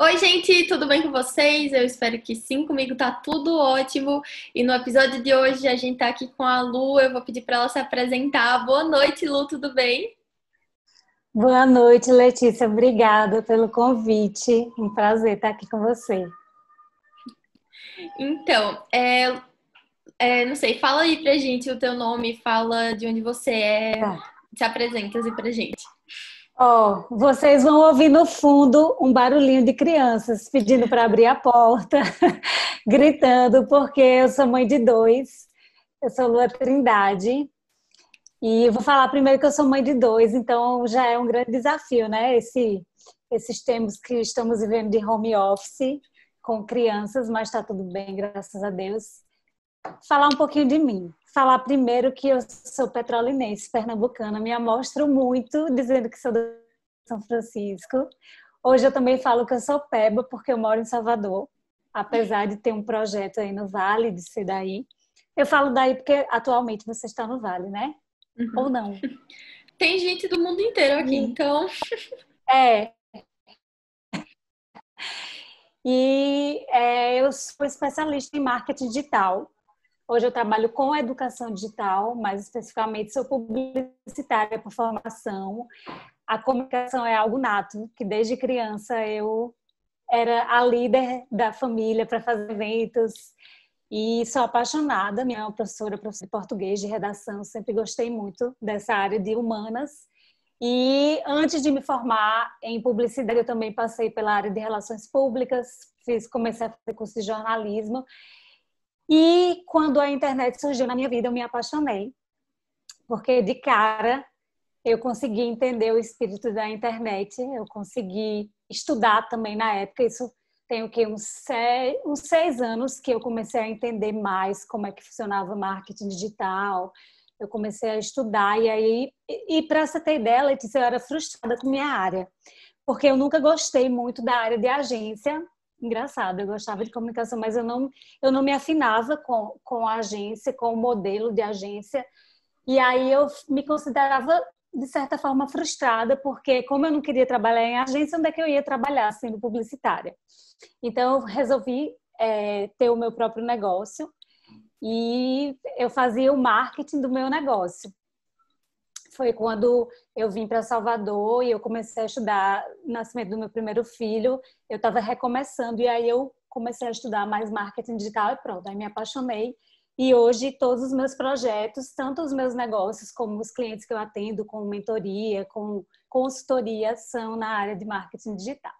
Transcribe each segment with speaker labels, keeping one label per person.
Speaker 1: Oi, gente, tudo bem com vocês? Eu espero que sim, comigo tá tudo ótimo. E no episódio de hoje a gente tá aqui com a Lu, eu vou pedir para ela se apresentar. Boa noite, Lu, tudo bem? Boa
Speaker 2: noite, Letícia, obrigada pelo convite. Um prazer estar aqui com você.
Speaker 1: Então, é, é, não sei, fala aí pra gente o teu nome, fala de onde você é, tá. se apresenta aí pra gente.
Speaker 2: Ó, oh, vocês vão ouvir no fundo um barulhinho de crianças pedindo para abrir a porta, gritando, porque eu sou mãe de dois. Eu sou Lua Trindade. E vou falar primeiro que eu sou mãe de dois, então já é um grande desafio, né? Esse, esses tempos que estamos vivendo de home office com crianças, mas está tudo bem, graças a Deus falar um pouquinho de mim. Falar primeiro que eu sou petrolinense, pernambucana, me amostro muito dizendo que sou de São Francisco. Hoje eu também falo que eu sou peba porque eu moro em Salvador, apesar de ter um projeto aí no Vale, de ser daí. Eu falo daí porque atualmente você está no Vale, né? Uhum. Ou não? Tem gente do mundo inteiro aqui, Sim. então. É. E é, eu sou especialista em marketing digital. Hoje eu trabalho com a educação digital, mais especificamente sou publicitária por formação. A comunicação é algo nato, que desde criança eu era a líder da família para fazer eventos e sou apaixonada. Minha professora, professora de português de redação, sempre gostei muito dessa área de humanas. E antes de me formar em publicidade, eu também passei pela área de relações públicas, fiz, comecei a fazer curso de jornalismo e quando a internet surgiu na minha vida, eu me apaixonei, porque de cara eu consegui entender o espírito da internet, eu consegui estudar também na época. Isso tem o que uns seis, uns seis anos que eu comecei a entender mais como é que funcionava marketing digital. Eu comecei a estudar e aí e, e para você ter ideia, Letícia, eu era frustrada com minha área, porque eu nunca gostei muito da área de agência engraçado. Eu gostava de comunicação, mas eu não, eu não me afinava com, com a agência, com o modelo de agência. E aí eu me considerava, de certa forma, frustrada, porque como eu não queria trabalhar em agência, onde é que eu ia trabalhar sendo publicitária? Então, eu resolvi é, ter o meu próprio negócio e eu fazia o marketing do meu negócio foi quando eu vim para Salvador e eu comecei a estudar nascimento do meu primeiro filho. Eu estava recomeçando e aí eu comecei a estudar mais marketing digital e pronto, aí me apaixonei. E hoje todos os meus projetos, tanto os meus negócios como os clientes que eu atendo com mentoria, com consultoria,
Speaker 1: são na área de marketing digital.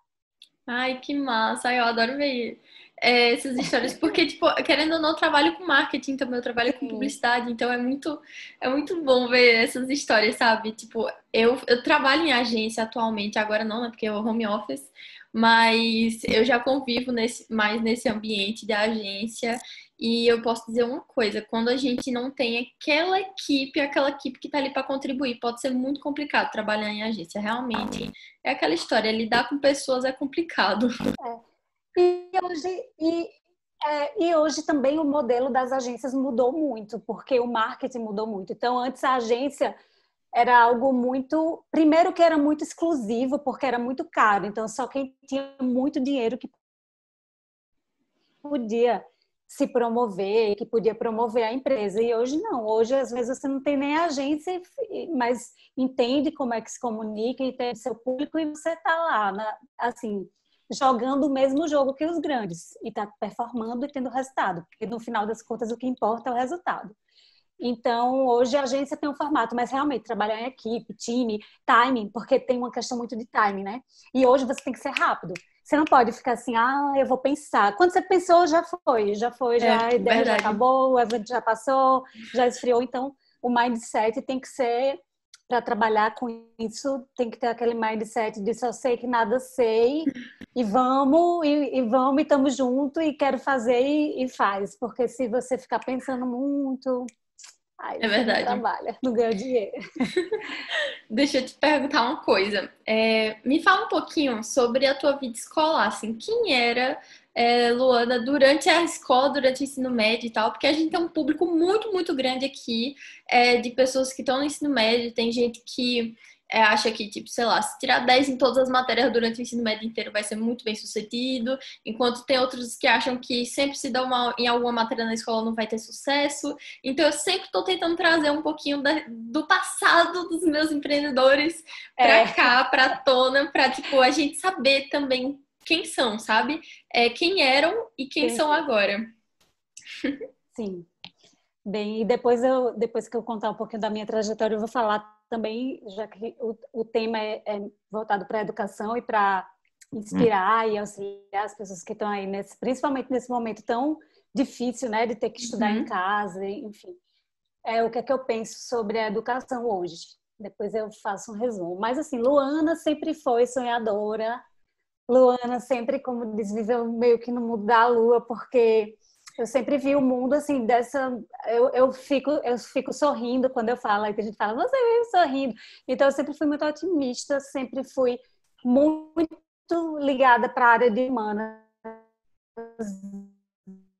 Speaker 1: Ai, que massa! Eu adoro ver é, essas histórias. Porque, tipo, querendo ou não, eu trabalho com marketing também, eu trabalho com publicidade, então é muito, é muito bom ver essas histórias, sabe? Tipo, eu, eu trabalho em agência atualmente, agora não, né? Porque é home office, mas eu já convivo nesse, mais nesse ambiente da agência e eu posso dizer uma coisa: quando a gente não tem aquela equipe, aquela equipe que está ali para contribuir, pode ser muito complicado trabalhar em agência. Realmente é aquela história: lidar com pessoas é complicado. É. E hoje,
Speaker 2: e, é, e hoje também o modelo das agências mudou muito, porque o marketing mudou muito. Então, antes a agência era algo muito. Primeiro, que era muito exclusivo, porque era muito caro. Então, só quem tinha muito dinheiro que podia se promover, que podia promover a empresa. E hoje não. Hoje, às vezes, você não tem nem agência, mas entende como é que se comunica, entende seu público e você está lá, assim, jogando o mesmo jogo que os grandes e está performando e tendo resultado, porque no final das contas o que importa é o resultado. Então, hoje a agência tem um formato, mas realmente trabalhar em equipe, time, timing, porque tem uma questão muito de timing, né? E hoje você tem que ser rápido. Você não pode ficar assim, ah, eu vou pensar. Quando você pensou, já foi, já foi, já é, a ideia verdade. já acabou, o evento já passou, já esfriou. Então, o mindset tem que ser para trabalhar com isso, tem que ter aquele mindset de só sei que nada sei e vamos, e, e vamos, e estamos junto, e quero fazer e, e, faz. Porque se você ficar pensando muito,
Speaker 1: aí é verdade. não trabalha, não ganha dinheiro. Deixa eu te perguntar uma coisa. É, me fala um pouquinho sobre a tua vida escolar, assim, quem era é, Luana, durante a escola, durante o ensino médio e tal, porque a gente tem um público muito, muito grande aqui é, de pessoas que estão no ensino médio, tem gente que é, acha que, tipo, sei lá, se tirar 10 em todas as matérias durante o ensino médio inteiro vai ser muito bem sucedido, enquanto tem outros que acham que sempre se dar uma, em alguma matéria na escola não vai ter sucesso. Então, eu sempre estou tentando trazer um pouquinho da, do passado dos meus empreendedores para é. cá, para tona, para, tipo, a gente saber também quem são, sabe? É, quem eram e quem Sim. são agora.
Speaker 2: Sim. Bem, e depois eu depois que eu contar um pouquinho da minha trajetória, eu vou falar também, já que o, o tema é, é voltado para a educação e para inspirar hum. e auxiliar as pessoas que estão aí, nesse, principalmente nesse momento tão difícil, né, de ter que estudar uhum. em casa, enfim. É o que é que eu penso sobre a educação hoje. Depois eu faço um resumo. Mas assim, Luana sempre foi sonhadora. Luana sempre, como diz, viveu meio que no mundo da lua, porque eu sempre vi o mundo assim dessa eu, eu fico eu fico sorrindo quando eu falo aí a gente fala você vive sorrindo então eu sempre fui muito otimista sempre fui muito ligada para a área de humanas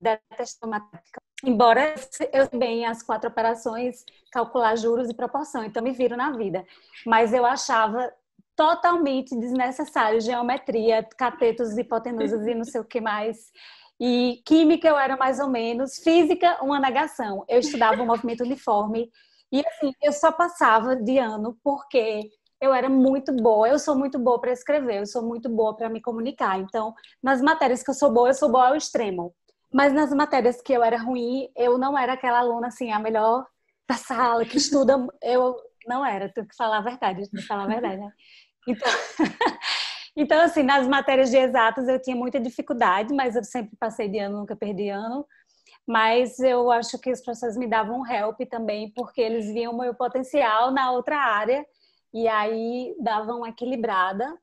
Speaker 2: da matemática embora eu bem as quatro operações calcular juros e proporção então me viro na vida mas eu achava totalmente desnecessário geometria catetos hipotenusas e não sei o que mais e química eu era mais ou menos, física uma negação. Eu estudava o movimento uniforme e assim, eu só passava de ano porque eu era muito boa, eu sou muito boa para escrever, eu sou muito boa para me comunicar. Então, nas matérias que eu sou boa, eu sou boa ao extremo. Mas nas matérias que eu era ruim, eu não era aquela aluna assim, a melhor da sala, que estuda, eu não era, tenho que falar a verdade, tenho que falar a verdade, né? Então, Então, assim, nas matérias de exatas eu tinha muita dificuldade, mas eu sempre passei de ano, nunca perdi ano. Mas eu acho que os professores me davam um help também, porque eles viam o meu potencial na outra área e aí davam uma equilibrada.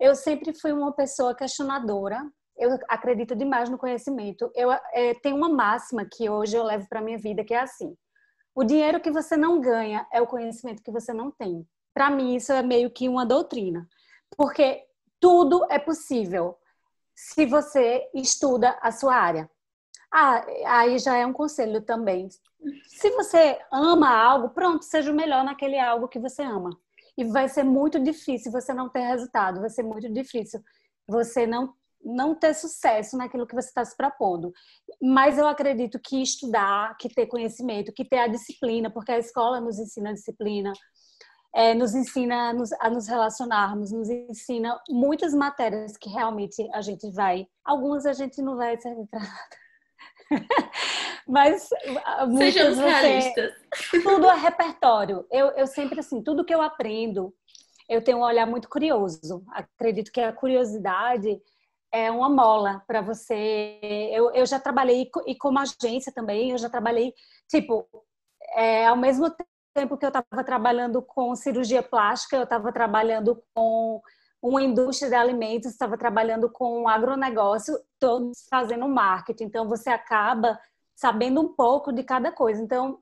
Speaker 2: Eu sempre fui uma pessoa questionadora, eu acredito demais no conhecimento. Eu é, tenho uma máxima que hoje eu levo para minha vida que é assim: o dinheiro que você não ganha é o conhecimento que você não tem. Para mim isso é meio que uma doutrina, porque tudo é possível se você estuda a sua área. Ah, aí já é um conselho também. Se você ama algo, pronto, seja o melhor naquele algo que você ama. E vai ser muito difícil você não ter resultado, vai ser muito difícil você não não ter sucesso naquilo que você está se propondo. Mas eu acredito que estudar, que ter conhecimento, que ter a disciplina, porque a escola nos ensina a disciplina, é, nos ensina a nos, a nos, relacionarmos, nos ensina muitas matérias que realmente a gente vai. Algumas a gente não vai servir para nada. Mas ah, Sejamos você, Tudo é repertório. Eu, eu sempre, assim, tudo que eu aprendo, eu tenho um olhar muito curioso. Acredito que a curiosidade é uma mola para você. Eu, eu já trabalhei, e como agência também, eu já trabalhei, tipo, é, ao mesmo tempo que eu estava trabalhando com cirurgia plástica, eu estava trabalhando com uma indústria de alimentos, estava trabalhando com um agronegócio, todos fazendo marketing. Então, você acaba sabendo um pouco de cada coisa. Então,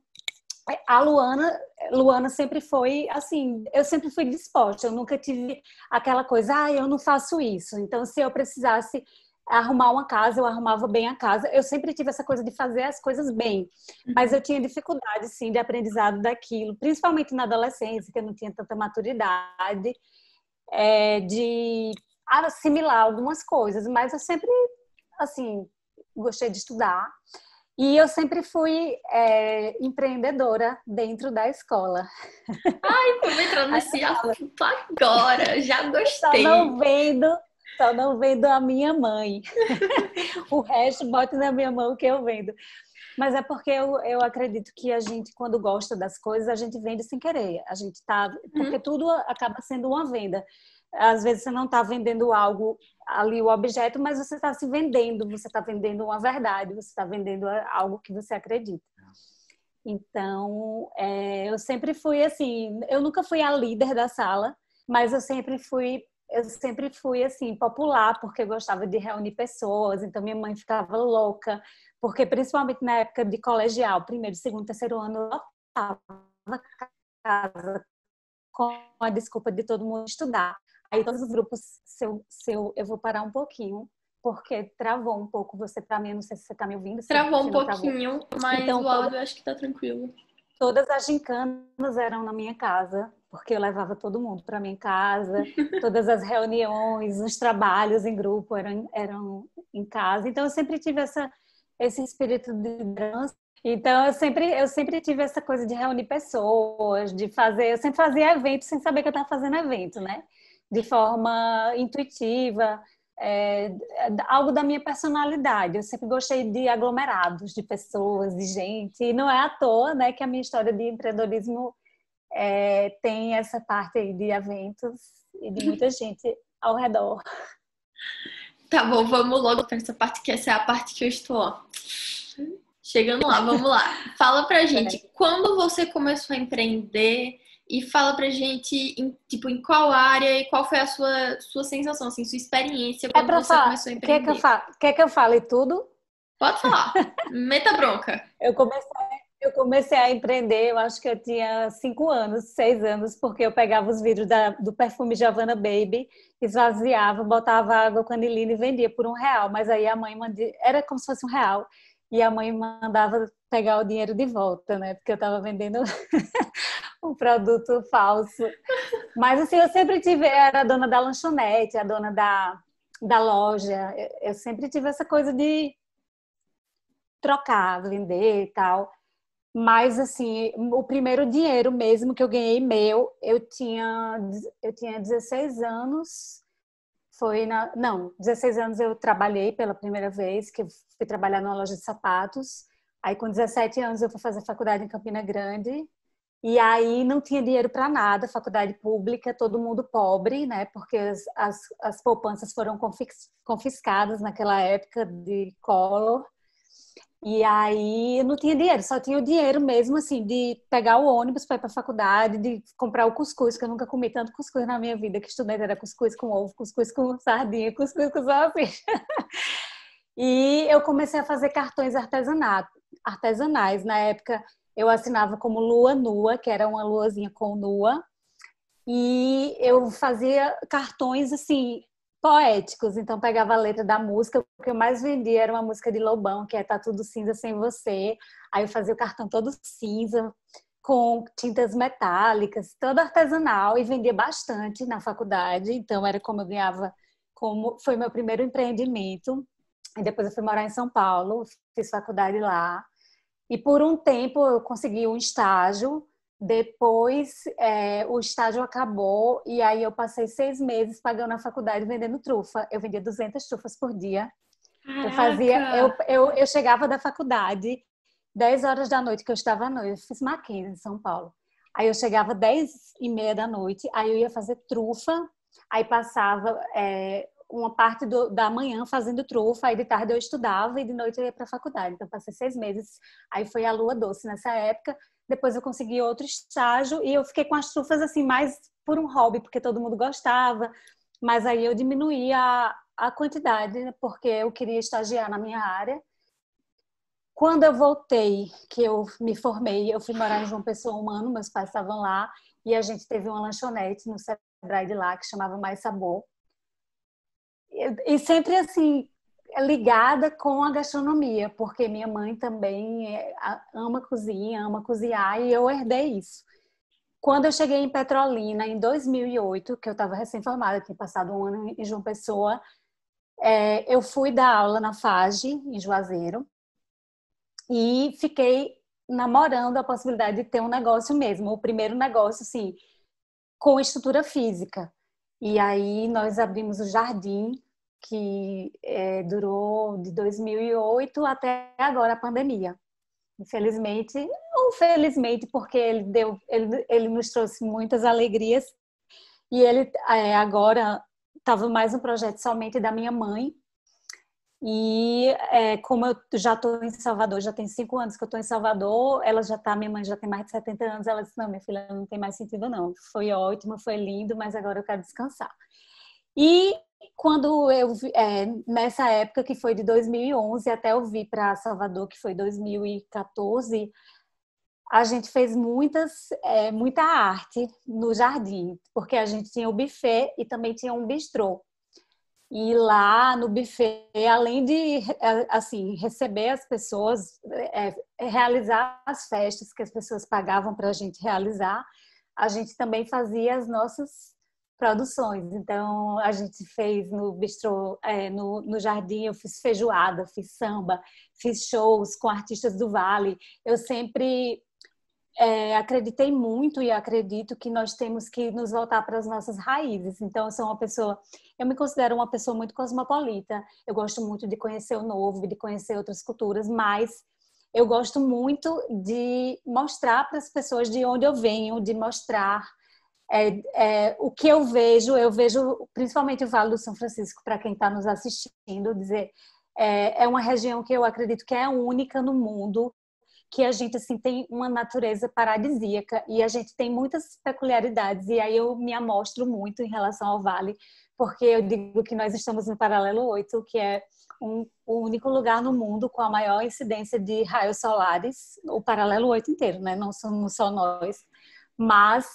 Speaker 2: é, a Luana, Luana sempre foi assim, eu sempre fui disposta, eu nunca tive aquela coisa, ah, eu não faço isso. Então, se eu precisasse arrumar uma casa, eu arrumava bem a casa. Eu sempre tive essa coisa de fazer as coisas bem, uhum. mas eu tinha dificuldade, sim, de aprendizado daquilo, principalmente na adolescência, que eu não tinha tanta maturidade é, de assimilar algumas coisas, mas eu sempre, assim, gostei de estudar. E eu sempre fui é, empreendedora dentro da escola.
Speaker 1: Ai, tô entrando nesse assunto agora, já gostei. Estou
Speaker 2: vendo só não vendo a minha mãe. o resto bote na minha mão que eu vendo. Mas é porque eu, eu acredito que a gente, quando gosta das coisas, a gente vende sem querer. A gente tá. Porque uhum. tudo acaba sendo uma venda. Às vezes você não está vendendo algo ali, o objeto, mas você está se vendendo, você está vendendo uma verdade, você está vendendo algo que você acredita. Então, é, eu sempre fui assim, eu nunca fui a líder da sala, mas eu sempre fui eu sempre fui assim popular porque eu gostava de reunir pessoas, então minha mãe ficava louca, porque principalmente na época de colegial, primeiro, segundo, terceiro ano, eu estava casa com a desculpa de todo mundo estudar. Aí todos os grupos, eu, eu, vou parar um pouquinho, porque travou um pouco você para mim, não sei se você está me ouvindo. Travou um pouquinho, travou. mas então, o áudio
Speaker 1: acho que está tranquilo.
Speaker 2: Todas as gincanas eram na minha casa, porque eu levava todo mundo para minha casa, todas as reuniões, os trabalhos em grupo eram, eram em casa. Então eu sempre tive essa, esse espírito de liderança. Então eu sempre, eu sempre tive essa coisa de reunir pessoas, de fazer, eu sempre fazia evento sem saber que eu estava fazendo evento, né? De forma intuitiva, é, algo da minha personalidade. Eu sempre gostei de aglomerados, de pessoas, de gente. E não é à toa, né, que a minha história de empreendedorismo é, tem essa parte aí de eventos e de muita
Speaker 1: gente ao redor. Tá bom, vamos logo para essa parte, que essa é a parte que eu estou ó, chegando lá. Vamos lá. Fala pra gente, é. quando você começou a empreender e fala pra gente em, tipo, em qual área e qual foi a sua, sua sensação, assim, sua experiência quando é você falar. começou a empreender. Quer que eu fale,
Speaker 2: Quer que eu fale tudo? Pode falar.
Speaker 1: Meta bronca. Eu comecei eu comecei a empreender,
Speaker 2: eu acho que eu tinha cinco anos, seis anos, porque eu pegava os vidros da, do perfume Giovanna Baby, esvaziava, botava água com anilina e vendia por um real. Mas aí a mãe mandia, era como se fosse um real. E a mãe mandava pegar o dinheiro de volta, né? Porque eu estava vendendo um produto falso. Mas assim, eu sempre tive, era a dona da lanchonete, a dona da, da loja. Eu, eu sempre tive essa coisa de trocar, vender e tal. Mas assim, o primeiro dinheiro mesmo que eu ganhei meu, eu tinha eu tinha 16 anos. Foi na, não, 16 anos eu trabalhei pela primeira vez, que fui trabalhar numa loja de sapatos. Aí com 17 anos eu fui fazer faculdade em Campina Grande. E aí não tinha dinheiro para nada, faculdade pública, todo mundo pobre, né? Porque as, as, as poupanças foram confiscadas naquela época de Collor. E aí eu não tinha dinheiro, só tinha o dinheiro mesmo, assim, de pegar o ônibus para ir para a faculdade, de comprar o cuscuz, que eu nunca comi tanto cuscuz na minha vida, que estudante era cuscuz com ovo, cuscuz com sardinha, cuscuz com salsicha. e eu comecei a fazer cartões artesanato, artesanais. Na época eu assinava como Lua Nua, que era uma luazinha com nua. E eu fazia cartões, assim, poéticos. Então pegava a letra da música, o que eu mais vendia era uma música de Lobão, que é Tá Tudo Cinza Sem Você. Aí eu fazia o cartão todo cinza, com tintas metálicas, todo artesanal e vendia bastante na faculdade. Então era como eu ganhava, como foi meu primeiro empreendimento. E depois eu fui morar em São Paulo, fiz faculdade lá. E por um tempo eu consegui um estágio depois é, o estágio acabou e aí eu passei seis meses pagando a faculdade vendendo trufa. Eu vendia 200 trufas por dia. Caraca. Eu fazia, eu, eu, eu, chegava da faculdade 10 horas da noite que eu estava à noite, eu fiz Mackenzie em São Paulo. Aí eu chegava 10 e meia da noite, aí eu ia fazer trufa, aí passava é, uma parte do, da manhã fazendo trufa, aí de tarde eu estudava e de noite eu ia para a faculdade. Então, passei seis meses, aí foi a lua doce nessa época. Depois eu consegui outro estágio e eu fiquei com as trufas assim, mais por um hobby, porque todo mundo gostava. Mas aí eu diminuí a, a quantidade, né, porque eu queria estagiar na minha área. Quando eu voltei, que eu me formei, eu fui morar em João Pessoa um ano, meus pais estavam lá, e a gente teve uma lanchonete no Sebrae de lá, que chamava Mais Sabor e sempre assim ligada com a gastronomia, porque minha mãe também é, ama cozinha, ama cozinhar e eu herdei isso. Quando eu cheguei em Petrolina em 2008, que eu estava recém-formada, tinha passado um ano em João Pessoa, é, eu fui dar aula na FAGE, em Juazeiro, e fiquei namorando a possibilidade de ter um negócio mesmo, o primeiro negócio, assim, com estrutura física. E aí nós abrimos o jardim que é, durou de 2008 até agora a pandemia. Infelizmente, ou felizmente, porque ele, deu, ele, ele nos trouxe muitas alegrias. E ele é, agora estava mais um projeto somente da minha mãe. E é, como eu já estou em Salvador, já tem cinco anos que eu estou em Salvador, ela já está, minha mãe já tem mais de 70 anos, ela disse, não, minha filha, não tem mais sentido não. Foi ótimo, foi lindo, mas agora eu quero descansar. E quando eu é, nessa época que foi de 2011 até eu vir para Salvador que foi 2014 a gente fez muitas é, muita arte no jardim porque a gente tinha o buffet e também tinha um bistrô e lá no buffet além de é, assim receber as pessoas é, é, realizar as festas que as pessoas pagavam para a gente realizar a gente também fazia as nossas produções. Então, a gente fez no bistrô, é, no, no jardim, eu fiz feijoada, fiz samba, fiz shows com artistas do Vale. Eu sempre é, acreditei muito e acredito que nós temos que nos voltar para as nossas raízes. Então, eu sou uma pessoa, eu me considero uma pessoa muito cosmopolita. Eu gosto muito de conhecer o novo, de conhecer outras culturas, mas eu gosto muito de mostrar para as pessoas de onde eu venho, de mostrar é, é, o que eu vejo, eu vejo principalmente o Vale do São Francisco, para quem está nos assistindo, dizer, é, é uma região que eu acredito que é única no mundo, que a gente assim, tem uma natureza paradisíaca e a gente tem muitas peculiaridades. E aí eu me amostro muito em relação ao Vale, porque eu digo que nós estamos no paralelo 8, que é um, o único lugar no mundo com a maior incidência de raios solares, o paralelo 8 inteiro, né? Não somos só nós. Mas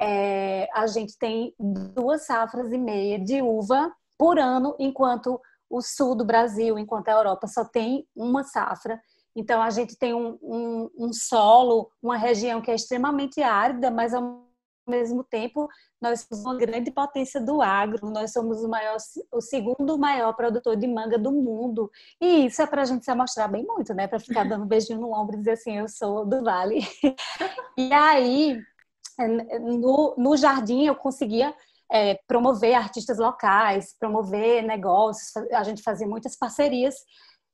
Speaker 2: é, a gente tem duas safras e meia de uva por ano, enquanto o sul do Brasil, enquanto a Europa só tem uma safra. Então, a gente tem um, um, um solo, uma região que é extremamente árida, mas ao mesmo tempo nós somos uma grande potência do agro, nós somos o, maior, o segundo maior produtor de manga do mundo. E isso é para a gente se amostrar bem muito, né? Para ficar dando um beijinho no ombro e dizer assim, eu sou do Vale. e aí, é, no, no jardim eu conseguia é, promover artistas locais, promover negócios, a gente fazia muitas parcerias.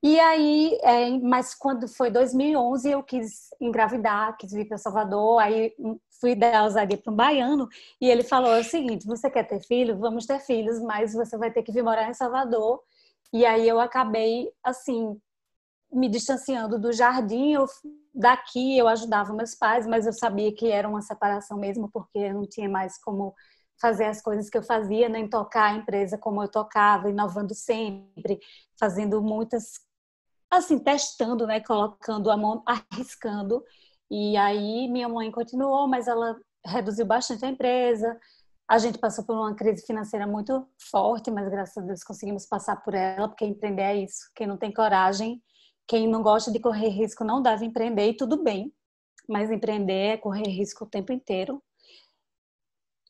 Speaker 2: E aí, é, mas quando foi 2011, eu quis engravidar, quis vir para Salvador, aí fui dar ousadia para um baiano e ele falou o seguinte: você quer ter filho? Vamos ter filhos, mas você vai ter que vir morar em Salvador. E aí eu acabei, assim, me distanciando do jardim, eu daqui eu ajudava meus pais, mas eu sabia que era uma separação mesmo, porque eu não tinha mais como fazer as coisas que eu fazia, nem tocar a empresa como eu tocava, inovando sempre, fazendo muitas, assim, testando, né, colocando a mão, arriscando. E aí minha mãe continuou, mas ela reduziu bastante a empresa. A gente passou por uma crise financeira muito forte, mas graças a Deus conseguimos passar por ela, porque empreender é isso. Quem não tem coragem quem não gosta de correr risco não deve empreender e tudo bem, mas empreender é correr risco o tempo inteiro.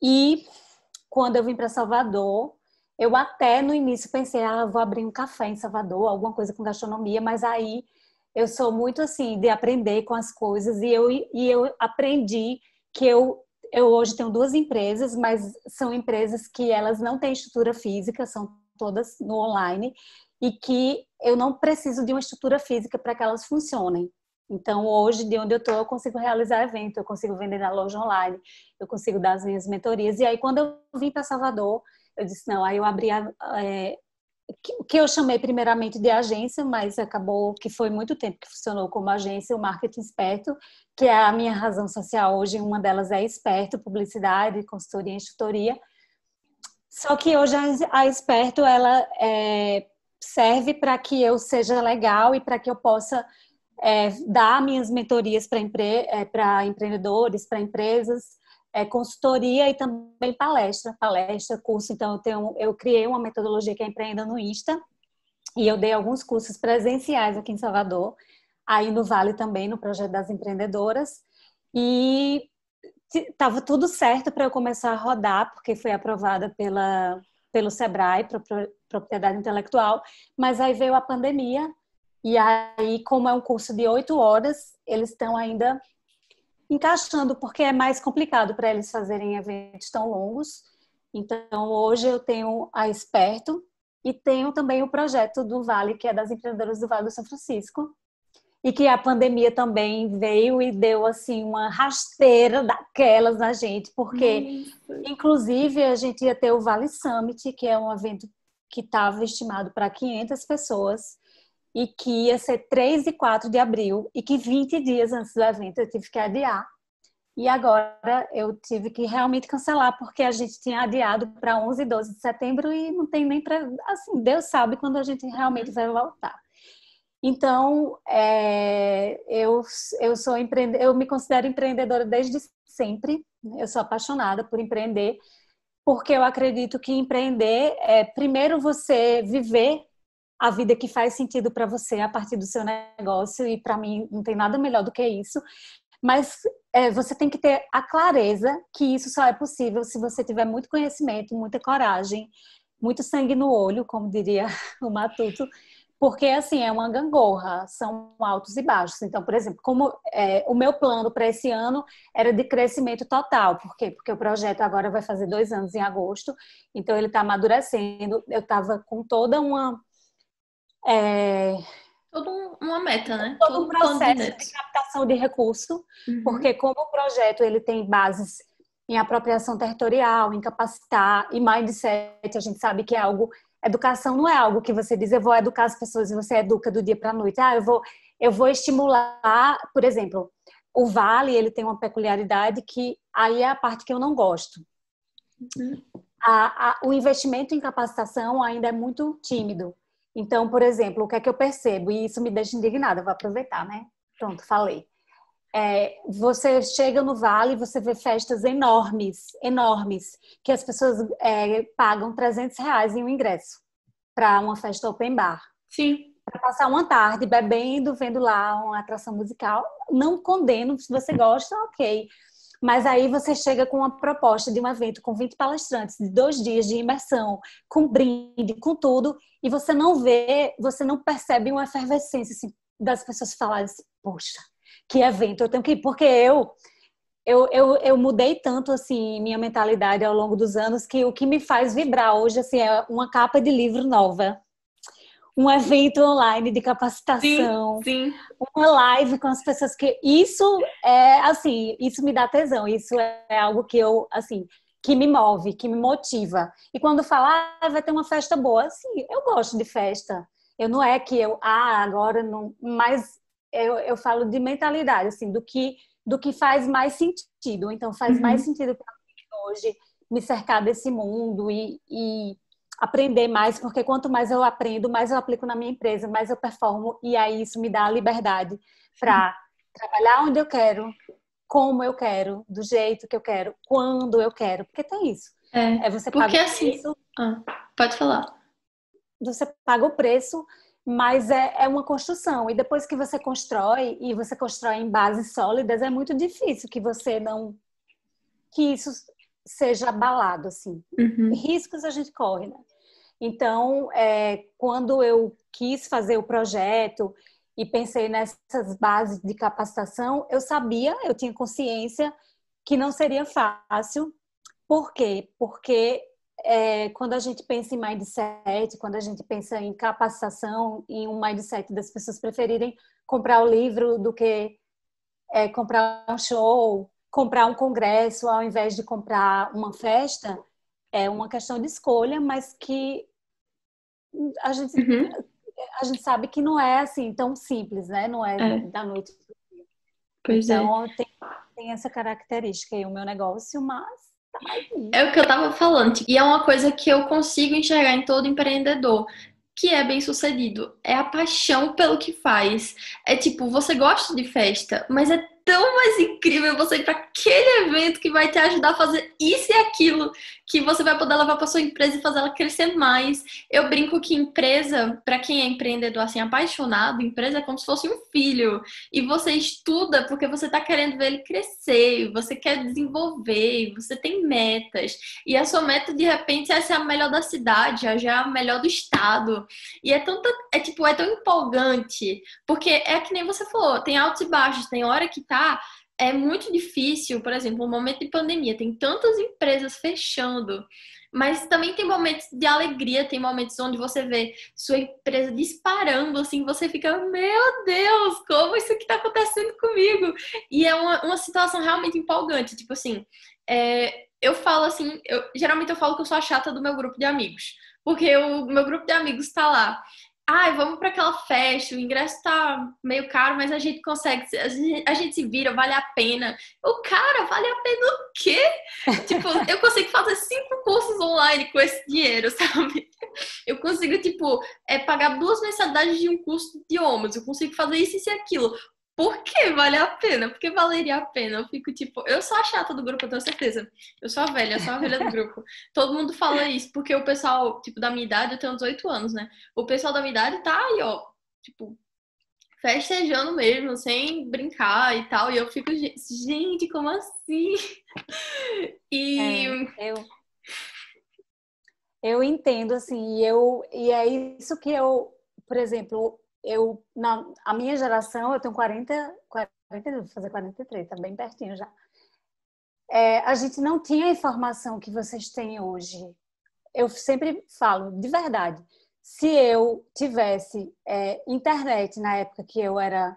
Speaker 2: E quando eu vim para Salvador, eu até no início pensei, ah, vou abrir um café em Salvador, alguma coisa com gastronomia, mas aí eu sou muito assim de aprender com as coisas e eu, e eu aprendi que eu, eu hoje tenho duas empresas, mas são empresas que elas não têm estrutura física, são todas no online e que eu não preciso de uma estrutura física para que elas funcionem. Então, hoje, de onde eu estou, eu consigo realizar evento, eu consigo vender na loja online, eu consigo dar as minhas mentorias. E aí, quando eu vim para Salvador, eu disse: não, aí eu abri a. É, que, eu chamei primeiramente de agência, mas acabou que foi muito tempo que funcionou como agência, o marketing esperto, que é a minha razão social hoje, uma delas é esperto, publicidade, consultoria e instrutoria. Só que hoje a, a esperto, ela é, serve para que eu seja legal e para que eu possa é, dar minhas mentorias para empre é, empreendedores, para empresas, é, consultoria e também palestra, palestra, curso. Então, eu, tenho, eu criei uma metodologia que é Empreenda no Insta e eu dei alguns cursos presenciais aqui em Salvador, aí no Vale também, no Projeto das Empreendedoras. E estava tudo certo para eu começar a rodar, porque foi aprovada pela, pelo SEBRAE, propriedade intelectual, mas aí veio a pandemia, e aí, como é um curso de oito horas, eles estão ainda encaixando, porque é mais complicado para eles fazerem eventos tão longos. Então, hoje eu tenho a Esperto e tenho também o projeto do Vale, que é das empreendedoras do Vale do São Francisco, e que a pandemia também veio e deu assim uma rasteira daquelas na gente, porque inclusive a gente ia ter o Vale Summit, que é um evento que estava estimado para 500 pessoas e que ia ser 3 e 4 de abril e que 20 dias antes do evento eu tive que adiar. E agora eu tive que realmente cancelar porque a gente tinha adiado para 11 e 12 de setembro e não tem nem para assim, Deus sabe quando a gente realmente vai voltar. Então, é, eu, eu sou empreende, eu me considero empreendedora desde sempre. Né? Eu sou apaixonada por empreender porque eu acredito que empreender é primeiro você viver a vida que faz sentido para você a partir do seu negócio e para mim não tem nada melhor do que isso. Mas é, você tem que ter a clareza que isso só é possível se você tiver muito conhecimento, muita coragem, muito sangue no olho, como diria o Matuto, porque assim é uma gangorra, são altos e baixos. Então, por exemplo, como é, o meu plano para esse ano era de crescimento total, por quê? Porque o projeto agora vai fazer dois anos em agosto, então ele está amadurecendo. Eu estava com toda uma é,
Speaker 1: toda uma meta, né? Todo, Todo um processo de, de
Speaker 2: captação de recurso, uhum. porque como o projeto ele tem bases em apropriação territorial, em capacitar e mindset, a gente sabe que é algo Educação não é algo que você diz, eu vou educar as pessoas e você educa do dia para a noite. Ah, eu vou, eu vou estimular, por exemplo, o Vale, ele tem uma peculiaridade que aí é a parte que eu não gosto. Uhum. A, a, o investimento em capacitação ainda é muito tímido. Então, por exemplo, o que é que eu percebo? E isso me deixa indignada, vou aproveitar, né? Pronto, falei. É, você chega no vale e você vê festas enormes, enormes, que as pessoas é, pagam 300 reais em um ingresso para uma festa open bar. Sim. Para passar uma tarde bebendo, vendo lá uma atração musical. Não condeno, se você gosta, ok. Mas aí você chega com uma proposta de um evento com 20 palestrantes, de dois dias de imersão, com brinde, com tudo, e você não vê, você não percebe uma efervescência assim, das pessoas falarem assim, poxa, que evento eu tenho que ir, porque eu eu, eu, eu mudei tanto assim minha mentalidade ao longo dos anos que o que me faz vibrar hoje assim é uma capa de livro nova um evento online de capacitação, sim, sim. uma live com as pessoas que isso é assim, isso me dá tesão, isso é algo que eu assim que me move, que me motiva. E quando falar ah, vai ter uma festa boa, sim eu gosto de festa. Eu não é que eu ah agora não, mas eu, eu falo de mentalidade, assim, do que, do que faz mais sentido. Então, faz uhum. mais sentido para mim hoje me cercar desse mundo e, e aprender mais, porque quanto mais eu aprendo, mais eu aplico na minha empresa, mais eu performo, e aí isso me dá a liberdade para uhum. trabalhar onde eu quero, como eu quero, do jeito que eu quero, quando eu quero, porque tem isso. É, é você paga porque, o assim, preço. Assim, ah, pode falar. Você paga o preço mas é, é, uma construção. E depois que você constrói e você constrói em bases sólidas, é muito difícil que você não que isso seja abalado assim. Uhum. Riscos a gente corre, né? Então, é, quando eu quis fazer o projeto e pensei nessas bases de capacitação, eu sabia, eu tinha consciência que não seria fácil. Por quê? Porque é, quando a gente pensa em mindset, quando a gente pensa em capacitação, em um mindset das pessoas preferirem comprar o livro do que é, comprar um show, comprar um congresso, ao invés de comprar uma festa, é uma questão de escolha, mas que a gente, uhum. a gente sabe que não é assim tão simples, né? Não é, é. da noite para o dia. Pois é. então, é. tem, tem essa característica aí o meu negócio, mas
Speaker 1: é o que eu tava falando, e é uma coisa que eu consigo enxergar em todo empreendedor que é bem sucedido. É a paixão pelo que faz. É tipo, você gosta de festa, mas é tão mais incrível você ir para aquele evento que vai te ajudar a fazer isso e aquilo que você vai poder levar para sua empresa e fazer ela crescer mais. Eu brinco que empresa, para quem é empreendedor assim apaixonado, empresa é como se fosse um filho e você estuda porque você está querendo ver ele crescer, você quer desenvolver, você tem metas e a sua meta de repente é ser a melhor da cidade, é já é a melhor do estado e é tanta, é tipo é tão empolgante porque é que nem você falou, tem altos e baixos, tem hora que tá é muito difícil, por exemplo, um momento de pandemia, tem tantas empresas fechando, mas também tem momentos de alegria, tem momentos onde você vê sua empresa disparando, assim, você fica, meu Deus, como isso que está acontecendo comigo? E é uma, uma situação realmente empolgante, tipo assim, é, eu falo assim, eu, geralmente eu falo que eu sou a chata do meu grupo de amigos, porque o meu grupo de amigos está lá ai, vamos para aquela festa, o ingresso tá meio caro, mas a gente consegue, a gente, a gente se vira, vale a pena. O cara, vale a pena o quê? tipo, eu consigo fazer cinco cursos online com esse dinheiro, sabe? Eu consigo, tipo, é, pagar duas mensalidades de um curso de idiomas, eu consigo fazer isso e aquilo por que vale a pena? Porque valeria a pena? Eu fico tipo, eu sou a chata do grupo, eu tenho certeza. Eu sou a velha, eu sou a velha do grupo. Todo mundo fala isso, porque o pessoal, tipo, da minha idade, eu tenho 18 anos, né? O pessoal da minha idade tá aí, ó, tipo, festejando mesmo, sem brincar e tal. E eu fico, gente, como assim? E. É, eu.
Speaker 2: Eu entendo, assim, e, eu, e é isso que eu, por exemplo, eu na, a minha geração, eu tenho 40, 40 vou fazer 43, tá bem pertinho já. É, a gente não tinha a informação que vocês têm hoje. Eu sempre falo, de verdade, se eu tivesse é, internet na época que eu era.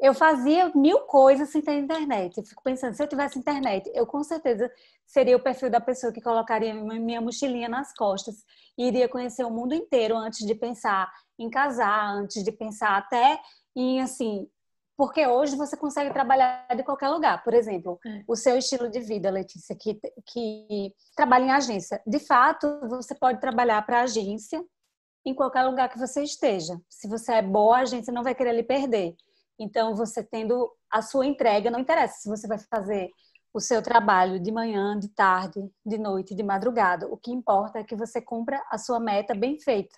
Speaker 2: Eu fazia mil coisas sem ter internet. Eu fico pensando, se eu tivesse internet, eu com certeza seria o perfil da pessoa que colocaria minha mochilinha nas costas iria conhecer o mundo inteiro antes de pensar em casar, antes de pensar até em assim. Porque hoje você consegue trabalhar de qualquer lugar. Por exemplo, é. o seu estilo de vida, Letícia, que, que trabalha em agência. De fato, você pode trabalhar para agência em qualquer lugar que você esteja. Se você é boa, a agência não vai querer lhe perder. Então, você tendo a sua entrega, não interessa se você vai fazer o seu trabalho de manhã, de tarde, de noite, de madrugada. O que importa é que você cumpra a sua meta bem feita.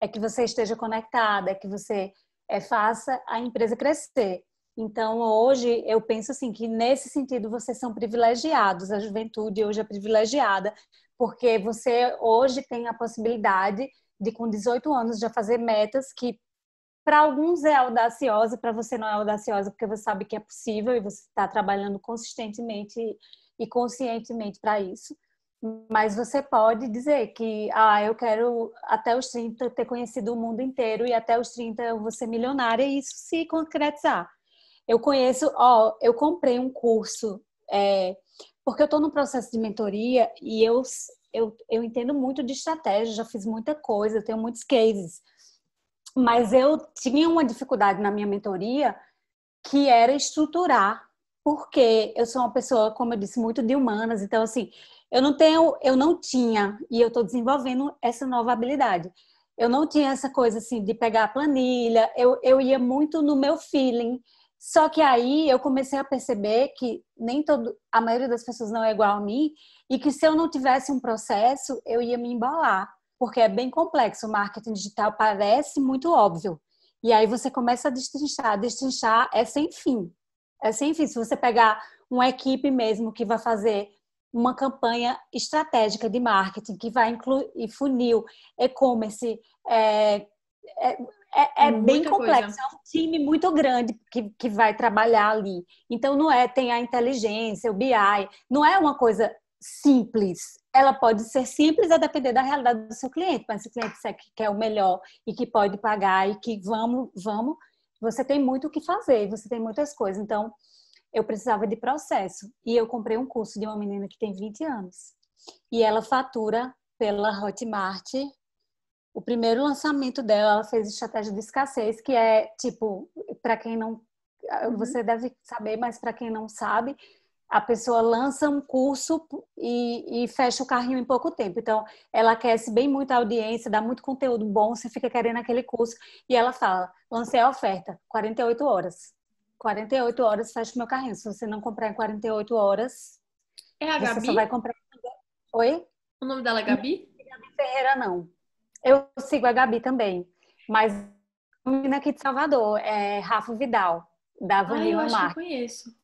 Speaker 2: É que você esteja conectada, é que você é, faça a empresa crescer. Então, hoje, eu penso assim, que nesse sentido vocês são privilegiados, a juventude hoje é privilegiada, porque você hoje tem a possibilidade de, com 18 anos, já fazer metas que para alguns é audaciosa, para você não é audaciosa, porque você sabe que é possível e você está trabalhando consistentemente e conscientemente para isso. Mas você pode dizer que, ah, eu quero até os 30 ter conhecido o mundo inteiro e até os 30 eu vou ser milionária e isso se concretizar. Eu conheço, ó, eu comprei um curso, é, porque eu estou no processo de mentoria e eu, eu, eu entendo muito de estratégia, já fiz muita coisa, eu tenho muitos cases. Mas eu tinha uma dificuldade na minha mentoria que era estruturar, porque eu sou uma pessoa, como eu disse, muito de humanas, então assim, eu não tenho, eu não tinha, e eu estou desenvolvendo essa nova habilidade. Eu não tinha essa coisa assim de pegar a planilha, eu, eu ia muito no meu feeling. Só que aí eu comecei a perceber que nem todo, a maioria das pessoas não é igual a mim, e que se eu não tivesse um processo, eu ia me embalar porque é bem complexo. O marketing digital parece muito óbvio. E aí você começa a destrinchar. Destrinchar é sem fim. É sem fim. Se você pegar uma equipe mesmo que vai fazer uma campanha estratégica de marketing, que vai incluir funil, e-commerce, é, é, é, é bem complexo. Coisa. É um time muito grande que, que vai trabalhar ali. Então, não é, tem a inteligência, o BI, não é uma coisa simples ela pode ser simples a depender da realidade do seu cliente, mas se o cliente que quer o melhor e que pode pagar e que vamos, vamos, você tem muito o que fazer, você tem muitas coisas. Então, eu precisava de processo e eu comprei um curso de uma menina que tem 20 anos e ela fatura pela Hotmart. O primeiro lançamento dela, ela fez estratégia de escassez, que é tipo, para quem não uhum. você deve saber, mas para quem não sabe, a pessoa lança um curso e, e, fecha o carrinho em pouco tempo. Então, ela aquece bem muito a audiência, dá muito conteúdo bom, você fica querendo aquele curso. E ela fala: lancei a oferta, 48 horas. 48 horas fecha o meu carrinho. Se você não comprar em 48 horas, é a Gabi? você só vai comprar. Oi? O nome dela é Gabi? Gabi Ferreira, não. Eu sigo a Gabi também, mas é menina aqui de Salvador, é Rafa Vidal, da Vanilla ah, eu acho que
Speaker 1: conheço.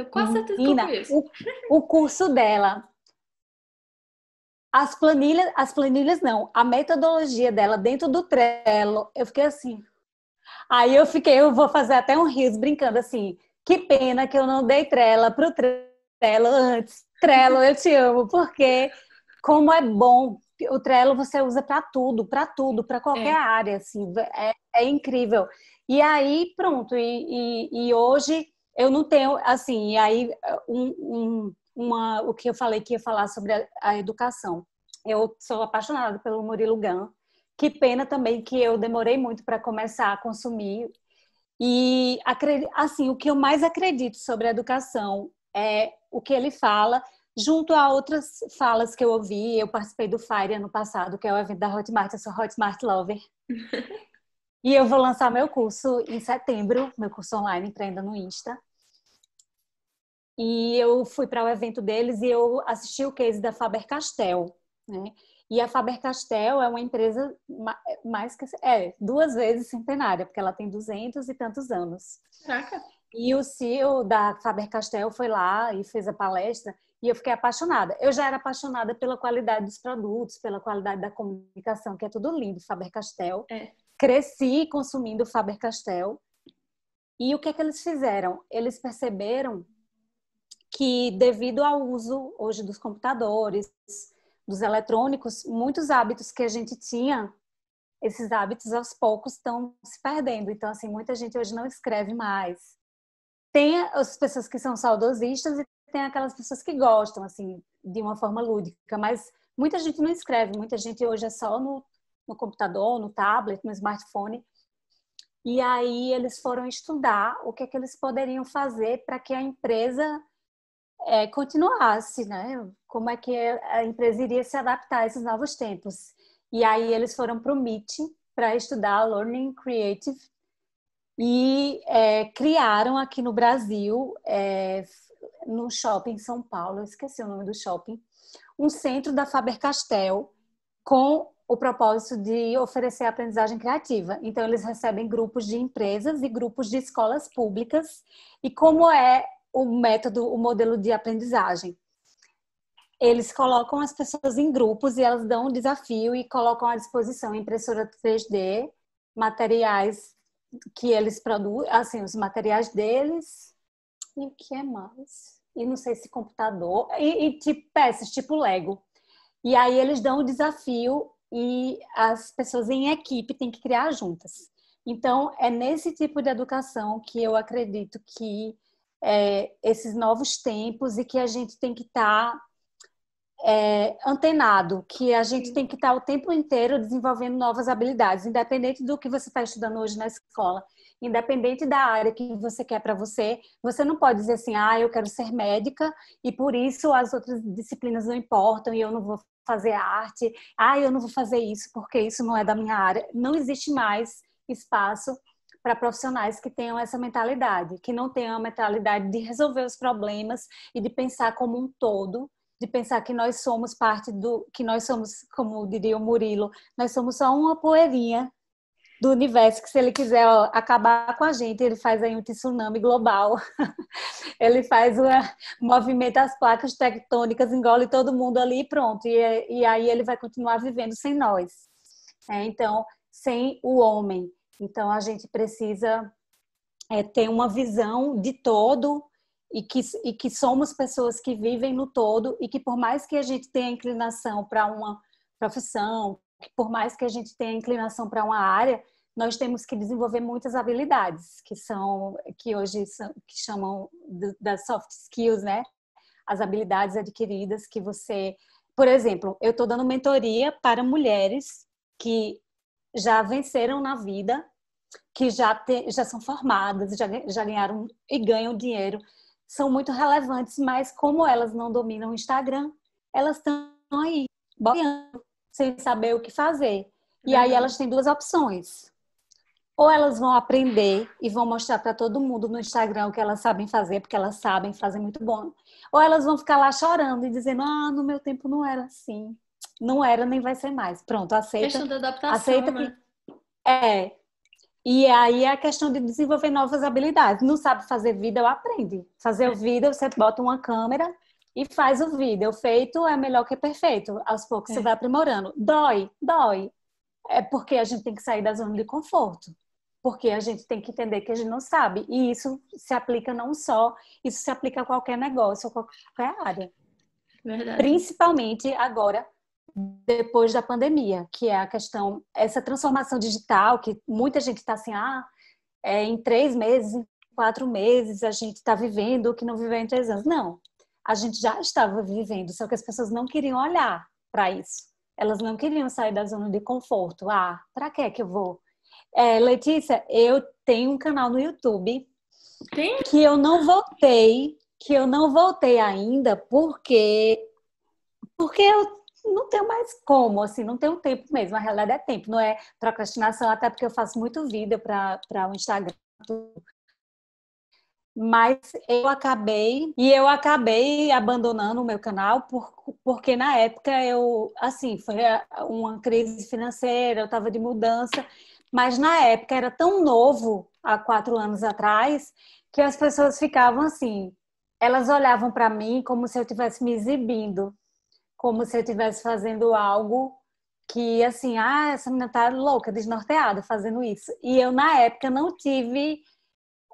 Speaker 1: Eu quase certeza Nina, que eu conheço.
Speaker 2: O, o curso dela. As planilhas, as planilhas não, a metodologia dela dentro do Trello, eu fiquei assim. Aí eu fiquei, eu vou fazer até um riso brincando assim. Que pena que eu não dei trela pro Trello antes. Trello, eu te amo, porque como é bom. O Trello você usa para tudo, para tudo, para qualquer é. área, assim, é, é, incrível. E aí, pronto, e, e, e hoje eu não tenho, assim, e aí eh, um, um, uma, o que eu falei que ia falar sobre a, a educação. Eu sou apaixonada pelo Murilo Gun. Que pena também que eu demorei muito para começar a consumir. E assim, o que eu mais acredito sobre a educação é o que ele fala, junto a outras falas que eu ouvi. Eu participei do Fire ano passado, que é o evento da Hotmart, eu sou Hotmart Lover. e eu vou lançar meu curso em setembro, meu curso online, empreenda no Insta. E eu fui para o evento deles e eu assisti o case da Faber-Castell, né? E a Faber-Castell é uma empresa mais que é duas vezes centenária, porque ela tem duzentos e tantos anos. Caraca. E o CEO da Faber-Castell foi lá e fez a palestra e eu fiquei apaixonada. Eu já era apaixonada pela qualidade dos produtos, pela qualidade da comunicação, que é tudo lindo, Faber-Castell. É. Cresci consumindo Faber-Castell. E o que é que eles fizeram? Eles perceberam que devido ao uso hoje dos computadores, dos eletrônicos, muitos hábitos que a gente tinha, esses hábitos aos poucos estão se perdendo. Então, assim, muita gente hoje não escreve mais. Tem as pessoas que são saudosistas e tem aquelas pessoas que gostam, assim, de uma forma lúdica, mas muita gente não escreve, muita gente hoje é só no, no computador, no tablet, no smartphone. E aí eles foram estudar o que é que eles poderiam fazer para que a empresa é, continuasse, né? Como é que a empresa iria se adaptar a esses novos tempos? E aí eles foram para o MIT para estudar Learning Creative e é, criaram aqui no Brasil, é, no shopping em São Paulo, esqueci o nome do shopping, um centro da Faber-Castell com o propósito de oferecer aprendizagem criativa. Então, eles recebem grupos de empresas e grupos de escolas públicas. E como é o método, o modelo de aprendizagem. Eles colocam as pessoas em grupos e elas dão um desafio e colocam à disposição impressora 3D, materiais que eles produzem, assim, os materiais deles e o que é mais? E não sei se computador e, e tipo peças, tipo Lego. E aí eles dão o desafio e as pessoas em equipe têm que criar juntas. Então, é nesse tipo de educação que eu acredito que é, esses novos tempos e que a gente tem que estar tá, é, antenado, que a gente tem que estar tá o tempo inteiro desenvolvendo novas habilidades, independente do que você está estudando hoje na escola, independente da área que você quer para você, você não pode dizer assim, ah, eu quero ser médica e por isso as outras disciplinas não importam e eu não vou fazer arte, ah, eu não vou fazer isso porque isso não é da minha área. Não existe mais espaço para profissionais que tenham essa mentalidade, que não tenham a mentalidade de resolver os problemas e de pensar como um todo, de pensar que nós somos parte do, que nós somos, como diria o Murilo, nós somos só uma poeirinha do universo, que se ele quiser ó, acabar com a gente, ele faz aí um tsunami global. ele faz uma, movimenta as placas tectônicas, engole todo mundo ali e pronto. E, e aí ele vai continuar vivendo sem nós. É, então, sem o homem. Então, a gente precisa é, ter uma visão de todo e que, e que somos pessoas que vivem no todo e que, por mais que a gente tenha inclinação para uma profissão, que por mais que a gente tenha inclinação para uma área, nós temos que desenvolver muitas habilidades que são que hoje são, que chamam das soft skills, né? As habilidades adquiridas que você, por exemplo, eu estou dando mentoria para mulheres que já venceram na vida, que já, te, já são formadas, já, já ganharam e ganham dinheiro, são muito relevantes, mas como elas não dominam o Instagram, elas estão aí, boiando, sem saber o que fazer. E aí elas têm duas opções. Ou elas vão aprender e vão mostrar para todo mundo no Instagram o que elas sabem fazer, porque elas sabem fazer muito bom. Ou elas vão ficar lá chorando e dizendo: "Ah, no meu tempo não era assim" não era nem vai ser mais. Pronto, aceita. Questão da adaptação, aceita né? que é. E aí é a questão de desenvolver novas habilidades. Não sabe fazer vídeo, aprende. Fazer vida, o vídeo, você bota uma câmera e faz o vídeo. Feito é melhor que perfeito. Aos poucos é. você vai aprimorando. Dói, dói. É porque a gente tem que sair da zona de conforto porque a gente tem que entender que a gente não sabe. E isso se aplica não só, isso se aplica a qualquer negócio, a qualquer área. Verdade. Principalmente agora depois da pandemia, que é a questão, essa transformação digital, que muita gente está assim, ah, é, em três meses, em quatro meses, a gente está vivendo o que não viveu em três anos. Não, a gente já estava vivendo, só que as pessoas não queriam olhar para isso. Elas não queriam sair da zona de conforto. Ah, para que que eu vou? É, Letícia, eu tenho um canal no YouTube Sim. que eu não voltei, que eu não voltei ainda porque porque eu não tenho mais como, assim, não tenho tempo mesmo. A realidade é tempo, não é procrastinação, até porque eu faço muito vídeo para o Instagram. Mas eu acabei, e eu acabei abandonando o meu canal por, porque na época eu, assim, foi uma crise financeira, eu estava de mudança, mas na época era tão novo, há quatro anos atrás, que as pessoas ficavam assim, elas olhavam para mim como se eu estivesse me exibindo, como se eu estivesse fazendo algo que assim, ah, essa menina tá louca, desnorteada fazendo isso. E eu na época não tive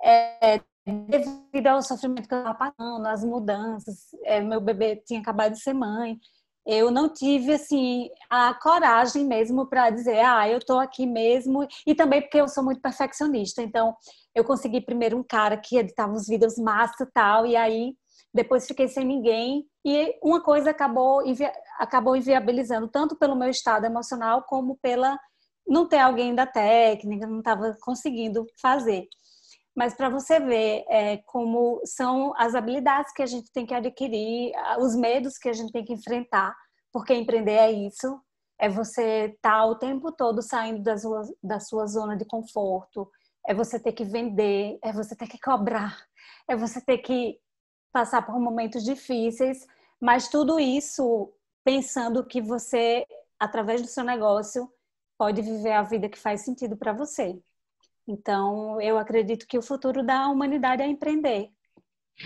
Speaker 2: é, devido ao sofrimento que eu estava passando, as mudanças, é, meu bebê tinha acabado de ser mãe, eu não tive assim a coragem mesmo para dizer, ah, eu estou aqui mesmo, e também porque eu sou muito perfeccionista. Então, eu consegui primeiro um cara que editava os vídeos massa, tal, e aí depois fiquei sem ninguém e uma coisa acabou, invi acabou inviabilizando, tanto pelo meu estado emocional, como pela não ter alguém da técnica, não estava conseguindo fazer. Mas para você ver é, como são as habilidades que a gente tem que adquirir, os medos que a gente tem que enfrentar, porque empreender é isso, é você estar tá o tempo todo saindo da sua, da sua zona de conforto, é você ter que vender, é você ter que cobrar, é você ter que passar por momentos difíceis, mas tudo isso pensando que você, através do seu negócio, pode viver a vida que faz sentido para você. Então, eu acredito que o futuro da humanidade é empreender.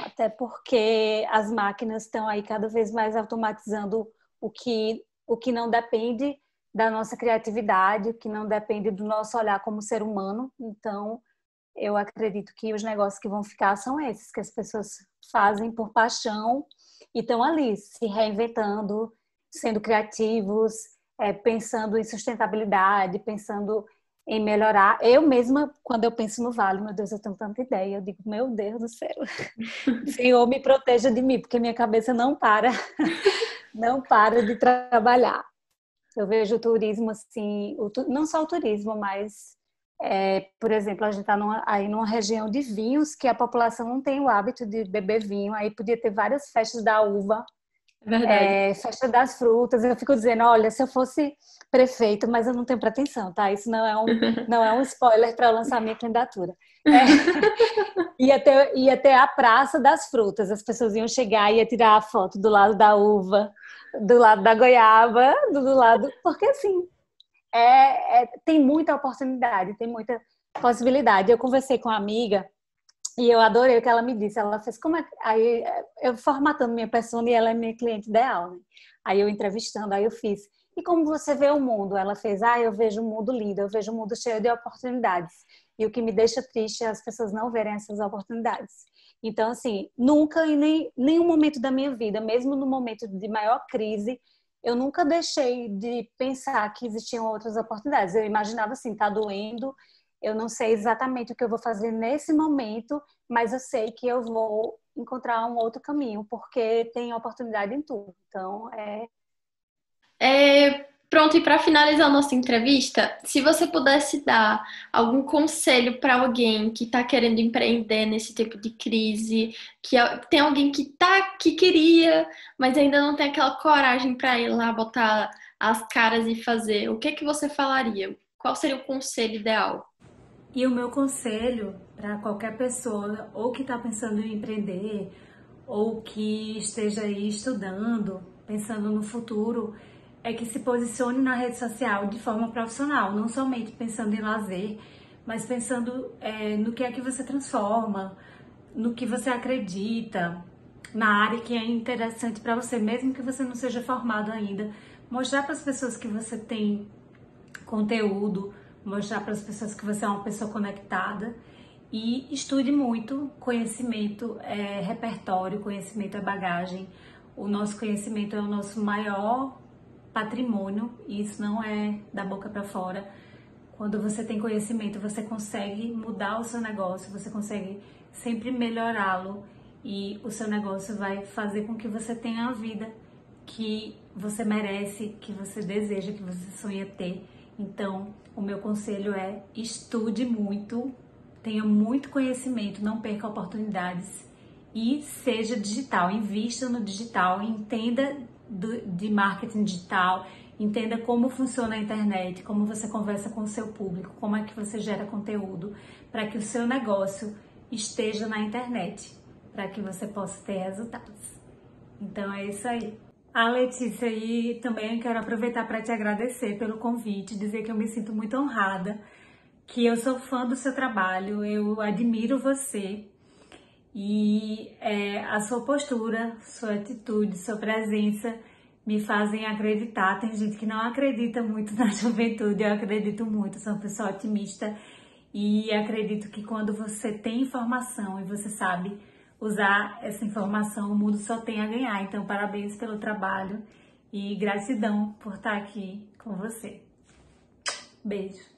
Speaker 2: Até porque as máquinas estão aí cada vez mais automatizando o que, o que não depende da nossa criatividade, o que não depende do nosso olhar como ser humano. Então, eu acredito que os negócios que vão ficar são esses que as pessoas fazem por paixão e estão ali se reinventando, sendo criativos, é, pensando em sustentabilidade, pensando em melhorar. Eu mesma, quando eu penso no Vale, meu Deus, eu tenho tanta ideia, eu digo, meu Deus do céu, Senhor, me proteja de mim, porque minha cabeça não para, não para de trabalhar. Eu vejo o turismo assim, o, não só o turismo, mas é, por exemplo, a gente está aí numa região de vinhos que a população não tem o hábito de beber vinho, aí podia ter várias festas da uva,
Speaker 1: é,
Speaker 2: é festa das frutas. Eu fico dizendo, olha, se eu fosse prefeito, mas eu não tenho pretensão, tá? Isso não é um, não é um spoiler para lançar minha candidatura. É, ia, ter, ia ter a Praça das Frutas, as pessoas iam chegar e ia tirar a foto do lado da uva, do lado da goiaba, do lado. Porque assim, é, é, tem muita oportunidade, tem muita possibilidade. Eu conversei com uma amiga e eu adorei o que ela me disse. Ela fez como é aí é, eu formatando minha pessoa e ela é minha cliente ideal. Né? Aí eu entrevistando, aí eu fiz. E como você vê o mundo? Ela fez, ah, eu vejo um mundo lindo, eu vejo um mundo cheio de oportunidades. E o que me deixa triste é as pessoas não verem essas oportunidades. Então, assim, nunca em nenhum momento da minha vida, mesmo no momento de maior crise, eu nunca deixei de pensar que existiam outras oportunidades. Eu imaginava assim, tá doendo, eu não sei exatamente o que eu vou fazer nesse momento, mas eu sei que eu vou encontrar um outro caminho, porque tem oportunidade em tudo. Então, é.
Speaker 1: é Pronto, e para finalizar a nossa entrevista, se você pudesse dar algum conselho para alguém que está querendo empreender nesse tempo de crise, que tem alguém que tá que queria, mas ainda não tem aquela coragem para ir lá botar as caras e fazer, o que é que você falaria? Qual seria o conselho ideal? E o meu conselho
Speaker 2: para qualquer pessoa ou que está pensando em empreender ou que esteja aí estudando, pensando no futuro, é que se posicione na rede social de forma profissional, não somente pensando em lazer, mas pensando é, no que é que você transforma, no que você acredita, na área que é interessante para você, mesmo que você não seja formado ainda. Mostrar para as pessoas que você tem conteúdo, mostrar para as pessoas que você é uma pessoa conectada e estude muito. Conhecimento é repertório, conhecimento é bagagem. O nosso conhecimento é o nosso maior patrimônio e isso não é da boca para fora. Quando você tem conhecimento, você consegue mudar o seu negócio, você consegue sempre melhorá-lo e o seu negócio vai fazer com que você tenha a vida que você merece, que você deseja, que você sonha ter. Então, o meu conselho é estude muito, tenha muito conhecimento, não perca oportunidades e seja digital, invista no digital, entenda do, de marketing digital, entenda como funciona a internet, como você conversa com o seu público, como é que você gera conteúdo para que o seu negócio esteja na internet, para que você possa ter resultados. Então é isso aí. A ah, Letícia e também quero aproveitar para te agradecer pelo convite, dizer que eu me sinto muito honrada, que eu sou fã do seu trabalho, eu admiro você e é, a sua postura, sua atitude, sua presença me fazem acreditar. Tem gente que não acredita muito na juventude, eu acredito muito, sou uma pessoa otimista e acredito que quando você tem informação e você sabe usar essa informação, o mundo só tem a ganhar. Então, parabéns pelo trabalho e gratidão por estar aqui com
Speaker 1: você. Beijo.